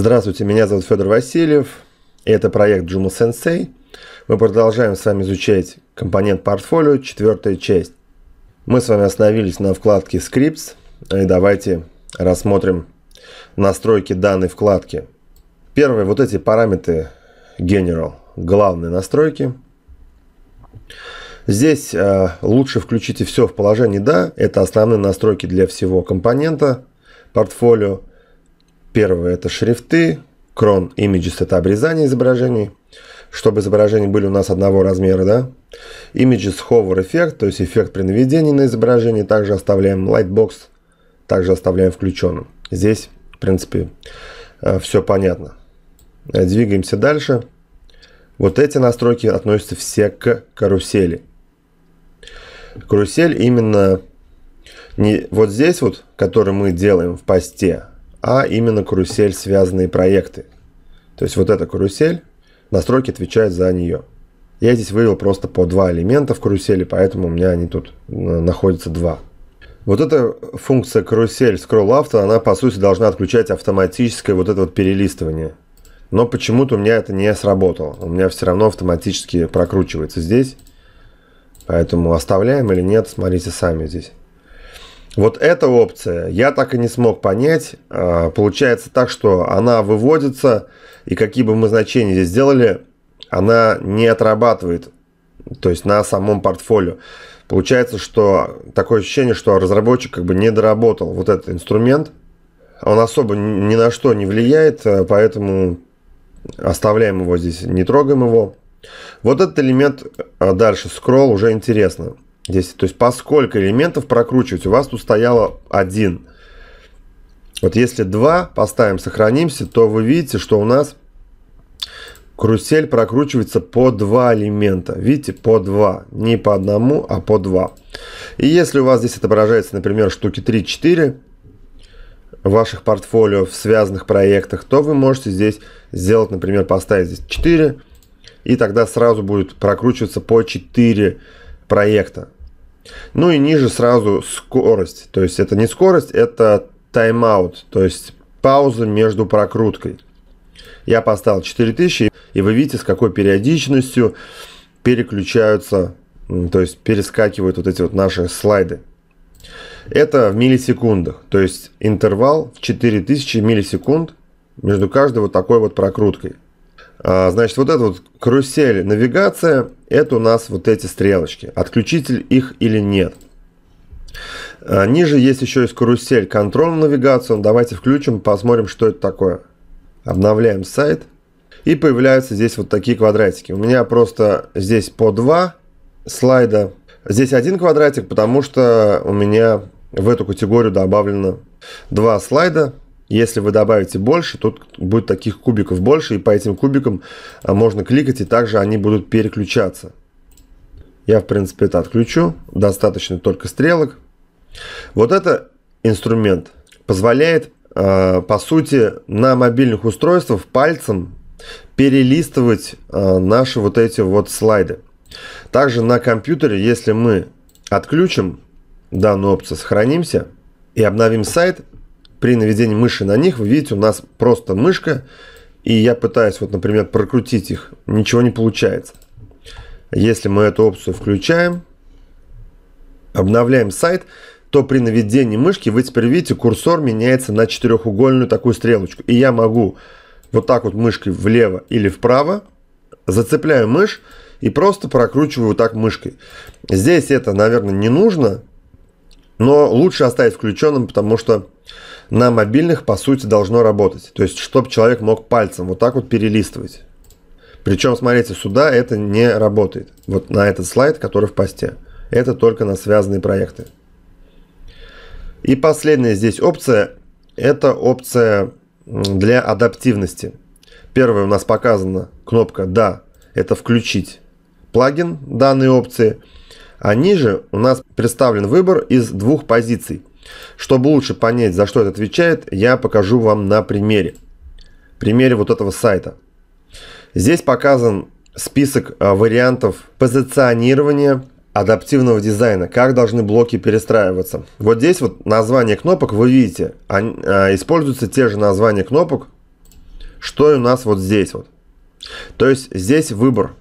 Здравствуйте, меня зовут Федор Васильев, это проект Joomla Sensei. Мы продолжаем с вами изучать компонент портфолио, четвертая часть. Мы с вами остановились на вкладке Scripts, и давайте рассмотрим настройки данной вкладки. Первые вот эти параметры General, главные настройки. Здесь э, лучше включите все в положение «Да». Это основные настройки для всего компонента портфолио. Первое – это шрифты. Крон Images – это обрезание изображений, чтобы изображения были у нас одного размера. Да? Images Hover эффект, то есть эффект при наведении на изображение, также оставляем Lightbox, также оставляем включенным. Здесь, в принципе, э, все понятно. Э, двигаемся дальше. Вот эти настройки относятся все к карусели. Карусель именно не вот здесь вот, который мы делаем в посте, а именно карусель связанные проекты. То есть вот эта карусель, настройки отвечают за нее. Я здесь вывел просто по два элемента в карусели, поэтому у меня они тут э, находятся два. Вот эта функция карусель scroll auto, она по сути должна отключать автоматическое вот это вот перелистывание. Но почему-то у меня это не сработало. У меня все равно автоматически прокручивается здесь. Поэтому оставляем или нет, смотрите сами здесь. Вот эта опция, я так и не смог понять. А, получается так, что она выводится, и какие бы мы значения здесь сделали, она не отрабатывает, то есть на самом портфолио. Получается, что такое ощущение, что разработчик как бы не доработал вот этот инструмент. Он особо ни на что не влияет, а, поэтому оставляем его здесь, не трогаем его. Вот этот элемент а, дальше, скролл, уже интересно. Здесь, То есть по сколько элементов прокручивать? У вас тут стояло один. Вот если два поставим, сохранимся, то вы видите, что у нас карусель прокручивается по два элемента. Видите, по два, Не по одному, а по два. И если у вас здесь отображается, например, штуки 3-4 ваших портфолио в связанных проектах, то вы можете здесь сделать, например, поставить здесь 4, и тогда сразу будет прокручиваться по 4 элемента проекта. Ну и ниже сразу скорость. То есть это не скорость, это тайм-аут, то есть пауза между прокруткой. Я поставил 4000, и вы видите, с какой периодичностью переключаются, то есть перескакивают вот эти вот наши слайды. Это в миллисекундах, то есть интервал в 4000 миллисекунд между каждой вот такой вот прокруткой. А, значит, вот эта вот карусель навигация это у нас вот эти стрелочки. Отключитель их или нет. А, ниже есть еще есть карусель контроль навигацию. Давайте включим, посмотрим, что это такое. Обновляем сайт. И появляются здесь вот такие квадратики. У меня просто здесь по два слайда. Здесь один квадратик, потому что у меня в эту категорию добавлено два слайда. Если вы добавите больше, тут будет таких кубиков больше, и по этим кубикам э, можно кликать, и также они будут переключаться. Я, в принципе, это отключу. Достаточно только стрелок. Вот это инструмент позволяет, э, по сути, на мобильных устройствах пальцем перелистывать э, наши вот эти вот слайды. Также на компьютере, если мы отключим данную опцию, сохранимся и обновим сайт, при наведении мыши на них, вы видите, у нас просто мышка, и я пытаюсь, вот, например, прокрутить их, ничего не получается. Если мы эту опцию включаем, обновляем сайт, то при наведении мышки вы теперь видите, курсор меняется на четырехугольную такую стрелочку. И я могу вот так вот мышкой влево или вправо, зацепляю мышь и просто прокручиваю вот так мышкой. Здесь это, наверное, не нужно, но лучше оставить включенным, потому что на мобильных по сути должно работать. То есть, чтобы человек мог пальцем вот так вот перелистывать. Причем, смотрите, сюда это не работает. Вот на этот слайд, который в посте. Это только на связанные проекты. И последняя здесь опция. Это опция для адаптивности. Первая у нас показана кнопка «Да». Это «Включить» плагин данной опции. А ниже у нас представлен выбор из двух позиций. Чтобы лучше понять, за что это отвечает, я покажу вам на примере. Примере вот этого сайта. Здесь показан список а, вариантов позиционирования адаптивного дизайна, как должны блоки перестраиваться. Вот здесь вот название кнопок вы видите, они, а, используются те же названия кнопок, что и у нас вот здесь вот. То есть здесь выбор,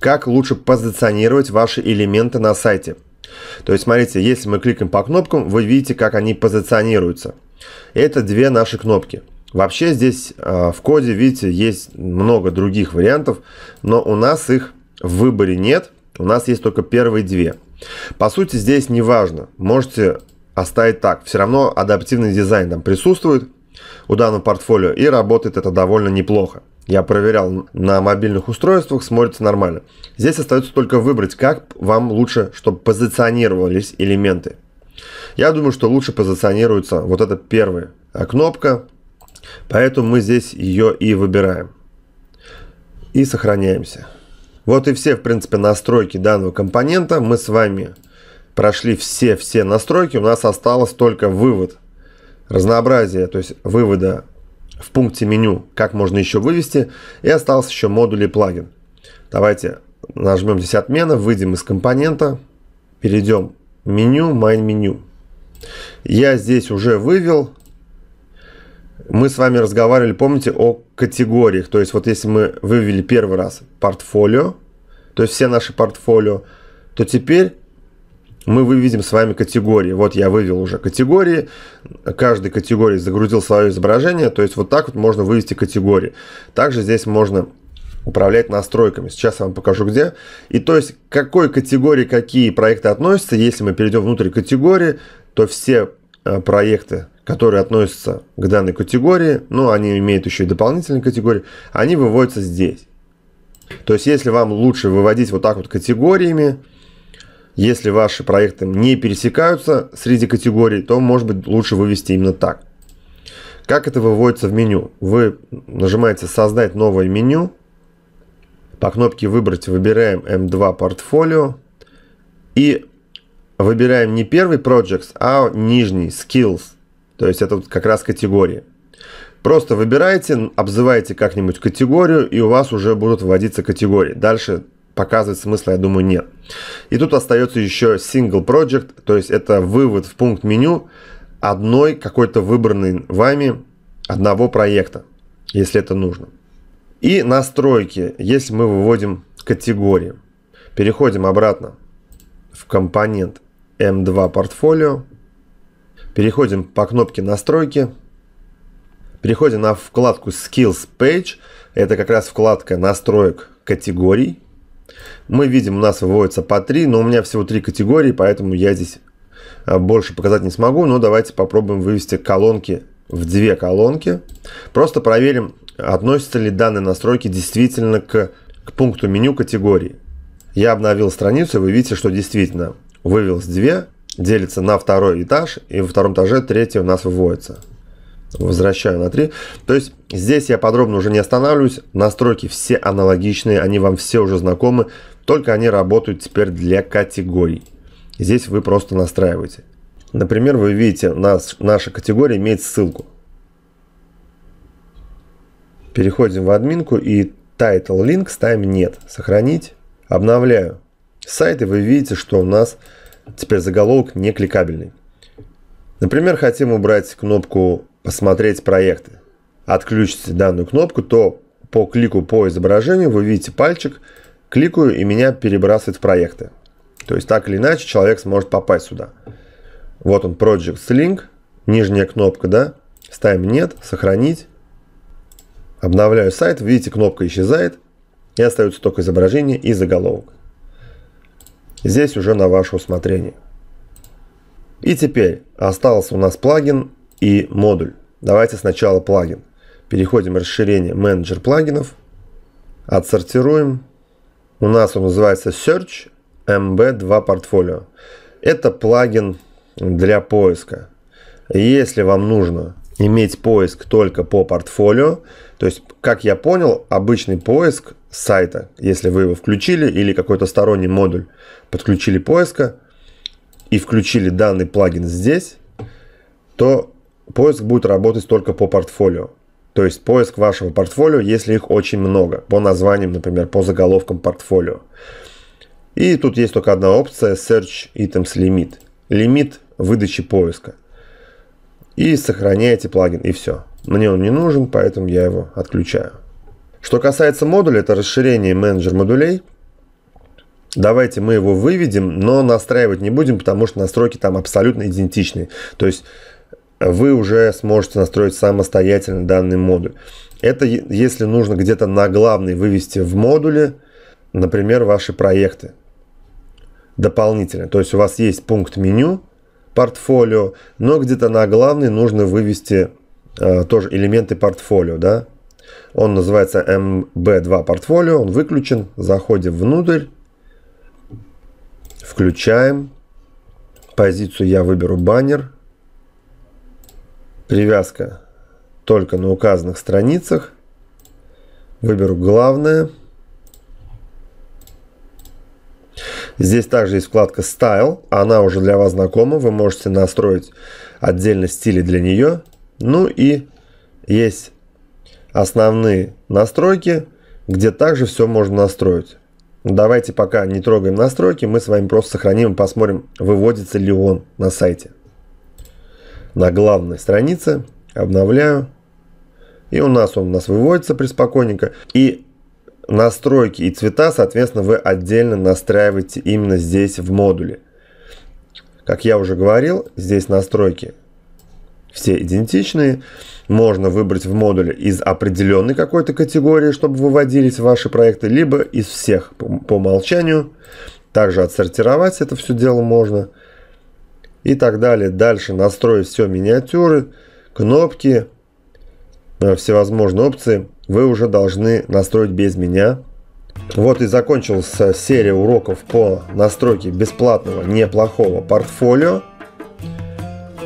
как лучше позиционировать ваши элементы на сайте – то есть, смотрите, если мы кликаем по кнопкам, вы видите, как они позиционируются. Это две наши кнопки. Вообще здесь э, в коде, видите, есть много других вариантов, но у нас их в выборе нет. У нас есть только первые две. По сути, здесь не важно. Можете оставить так. Все равно адаптивный дизайн там присутствует у данного портфолио и работает это довольно неплохо. Я проверял на мобильных устройствах, смотрится нормально. Здесь остается только выбрать, как вам лучше, чтобы позиционировались элементы. Я думаю, что лучше позиционируется вот эта первая кнопка, поэтому мы здесь ее и выбираем. И сохраняемся. Вот и все, в принципе, настройки данного компонента. Мы с вами прошли все-все настройки. У нас осталось только вывод разнообразия, то есть вывода в пункте меню «Как можно еще вывести» и остался еще модуль и плагин. Давайте нажмем здесь «Отмена», выйдем из компонента, перейдем в меню «Main меню». Я здесь уже вывел. Мы с вами разговаривали, помните, о категориях. То есть вот если мы вывели первый раз портфолио, то есть все наши портфолио, то теперь мы выведем с вами категории. Вот я вывел уже категории. Каждой категории загрузил свое изображение. То есть вот так вот можно вывести категории. Также здесь можно управлять настройками. Сейчас я вам покажу где. И то есть к какой категории какие проекты относятся. Если мы перейдем внутрь категории, то все э, проекты, которые относятся к данной категории, ну они имеют еще и дополнительные категории, они выводятся здесь. То есть если вам лучше выводить вот так вот категориями, если ваши проекты не пересекаются среди категорий, то может быть лучше вывести именно так. Как это выводится в меню? Вы нажимаете «Создать новое меню», по кнопке «Выбрать» выбираем M2 эм портфолио и выбираем не первый Projects, а нижний Skills, то есть это как раз категории. Просто выбираете, обзываете как-нибудь категорию, и у вас уже будут вводиться категории. Дальше показывать смысла, я думаю, нет. И тут остается еще single project, то есть это вывод в пункт меню одной какой-то выбранной вами одного проекта, если это нужно. И настройки, если мы выводим категории. Переходим обратно в компонент M2 эм портфолио. Переходим по кнопке настройки. Переходим на вкладку Skills Page. Это как раз вкладка настроек категорий. Мы видим, у нас выводится по 3, но у меня всего 3 категории, поэтому я здесь а, больше показать не смогу. Но давайте попробуем вывести колонки в две колонки. Просто проверим, относятся ли данные настройки действительно к, к пункту меню категории. Я обновил страницу, и вы видите, что действительно вывелось 2, делится на второй этаж, и во втором этаже третье у нас выводится возвращаю на 3. То есть здесь я подробно уже не останавливаюсь. Настройки все аналогичные, они вам все уже знакомы, только они работают теперь для категорий. Здесь вы просто настраиваете. Например, вы видите, нас, наша категория имеет ссылку. Переходим в админку и title link ставим нет. Сохранить. Обновляю сайт и вы видите, что у нас теперь заголовок не кликабельный. Например, хотим убрать кнопку посмотреть проекты, отключите данную кнопку, то по клику по изображению вы видите пальчик, кликаю и меня перебрасывает в проекты. То есть так или иначе человек сможет попасть сюда. Вот он Project Link, нижняя кнопка, да, ставим нет, сохранить. Обновляю сайт, видите, кнопка исчезает, и остаются только изображение и заголовок. Здесь уже на ваше усмотрение. И теперь остался у нас плагин и модуль. Давайте сначала плагин. Переходим в расширение менеджер плагинов. Отсортируем. У нас он называется Search MB2 Portfolio. Это плагин для поиска. Если вам нужно иметь поиск только по портфолио, то есть, как я понял, обычный поиск сайта, если вы его включили или какой-то сторонний модуль подключили поиска и включили данный плагин здесь, то поиск будет работать только по портфолио. То есть поиск вашего портфолио, если их очень много, по названиям, например, по заголовкам портфолио. И тут есть только одна опция Search Items Limit. Лимит выдачи поиска. И сохраняете плагин, и все. Мне он не нужен, поэтому я его отключаю. Что касается модуля, это расширение менеджер модулей. Давайте мы его выведем, но настраивать не будем, потому что настройки там абсолютно идентичны. То есть вы уже сможете настроить самостоятельно данный модуль. Это если нужно где-то на главный вывести в модуле, например, ваши проекты дополнительно. То есть у вас есть пункт меню, портфолио, но где-то на главный нужно вывести э, тоже элементы портфолио, да. Он называется MB2 портфолио, он выключен. Заходим внутрь, включаем. Позицию я выберу баннер. Привязка только на указанных страницах. Выберу главное. Здесь также есть вкладка Style. Она уже для вас знакома. Вы можете настроить отдельно стили для нее. Ну и есть основные настройки, где также все можно настроить. Давайте пока не трогаем настройки, мы с вами просто сохраним и посмотрим, выводится ли он на сайте на главной странице, обновляю. И у нас он у нас выводится приспокойненько. И настройки и цвета, соответственно, вы отдельно настраиваете именно здесь в модуле. Как я уже говорил, здесь настройки все идентичные. Можно выбрать в модуле из определенной какой-то категории, чтобы выводились ваши проекты, либо из всех по, по умолчанию. Также отсортировать это все дело можно и так далее. Дальше настроить все миниатюры, кнопки, э, всевозможные опции, вы уже должны настроить без меня. Вот и закончилась серия уроков по настройке бесплатного неплохого портфолио.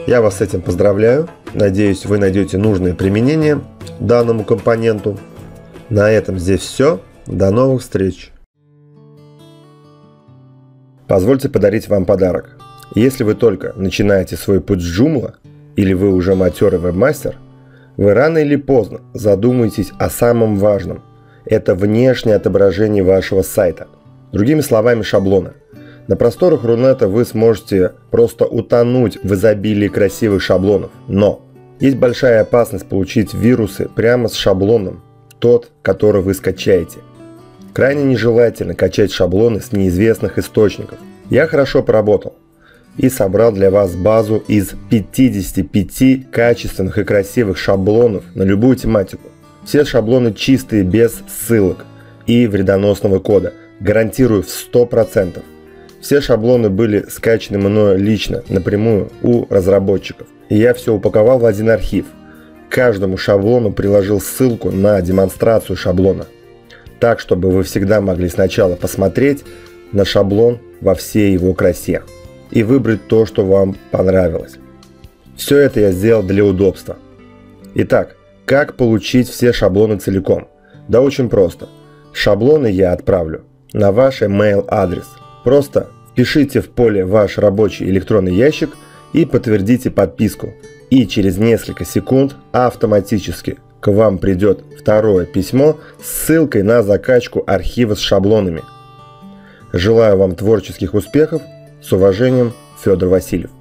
Я вас с этим поздравляю. Надеюсь, вы найдете нужное применение данному компоненту. На этом здесь все. До новых встреч! Позвольте подарить вам подарок. Если вы только начинаете свой путь с Joomla, или вы уже матерый вебмастер, вы рано или поздно задумаетесь о самом важном. Это внешнее отображение вашего сайта. Другими словами, шаблоны. На просторах Рунета вы сможете просто утонуть в изобилии красивых шаблонов. Но есть большая опасность получить вирусы прямо с шаблоном, тот, который вы скачаете. Крайне нежелательно качать шаблоны с неизвестных источников. Я хорошо поработал и собрал для вас базу из 55 качественных и красивых шаблонов на любую тематику. Все шаблоны чистые, без ссылок и вредоносного кода. Гарантирую в 100%. Все шаблоны были скачаны мною лично, напрямую у разработчиков. И я все упаковал в один архив. К каждому шаблону приложил ссылку на демонстрацию шаблона. Так, чтобы вы всегда могли сначала посмотреть на шаблон во всей его красе и выбрать то, что вам понравилось. Все это я сделал для удобства. Итак, как получить все шаблоны целиком? Да очень просто. Шаблоны я отправлю на ваш email адрес. Просто впишите в поле ваш рабочий электронный ящик и подтвердите подписку. И через несколько секунд автоматически к вам придет второе письмо с ссылкой на закачку архива с шаблонами. Желаю вам творческих успехов – с уважением, Федор Васильев.